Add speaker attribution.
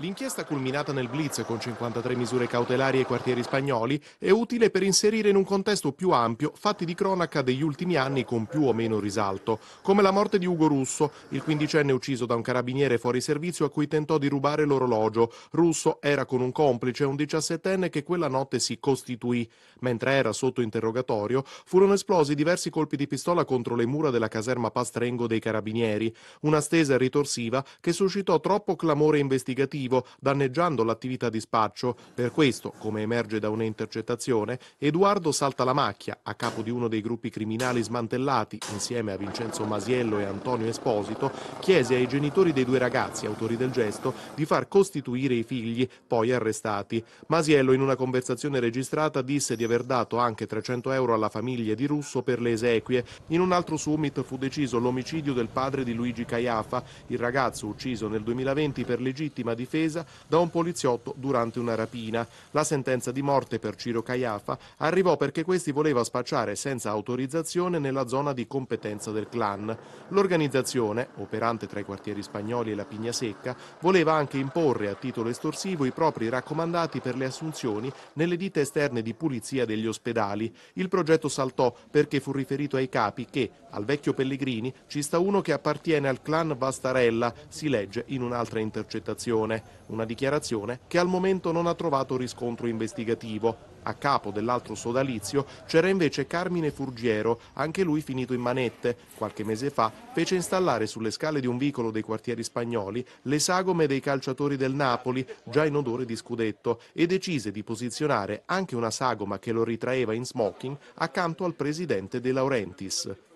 Speaker 1: L'inchiesta culminata nel Blitz con 53 misure cautelari ai quartieri spagnoli è utile per inserire in un contesto più ampio fatti di cronaca degli ultimi anni con più o meno risalto, come la morte di Ugo Russo, il quindicenne ucciso da un carabiniere fuori servizio a cui tentò di rubare l'orologio. Russo era con un complice, un diciassettenne che quella notte si costituì. Mentre era sotto interrogatorio, furono esplosi diversi colpi di pistola contro le mura della caserma Pastrengo dei carabinieri, una stesa ritorsiva che suscitò troppo clamore investigativo operativo, danneggiando l'attività di spaccio. Per questo, come emerge da un'intercettazione, Edoardo salta la macchia a capo di uno dei gruppi criminali smantellati, insieme a Vincenzo Masiello e Antonio Esposito, chiese ai genitori dei due ragazzi, autori del gesto, di far costituire i figli, poi arrestati. Masiello in una conversazione registrata disse di aver dato anche 300 euro alla famiglia di Russo per le esequie. In un altro summit fu deciso l'omicidio del padre di Luigi Caiafa, il ragazzo ucciso nel 2020 per legittima difesa attesa da un poliziotto durante una rapina. La sentenza di morte per Ciro Caiafa arrivò perché questi voleva spacciare senza autorizzazione nella zona di competenza del clan. L'organizzazione, operante tra i quartieri spagnoli e la Pigna Secca, voleva anche imporre a titolo estorsivo i propri raccomandati per le assunzioni nelle ditte esterne di pulizia degli ospedali. Il progetto saltò perché fu riferito ai capi che, al vecchio Pellegrini, ci sta uno che appartiene al clan Vastarella, si legge in un'altra intercettazione una dichiarazione che al momento non ha trovato riscontro investigativo. A capo dell'altro sodalizio c'era invece Carmine Furgiero, anche lui finito in manette. Qualche mese fa fece installare sulle scale di un vicolo dei quartieri spagnoli le sagome dei calciatori del Napoli, già in odore di scudetto, e decise di posizionare anche una sagoma che lo ritraeva in smoking accanto al presidente De Laurentiis.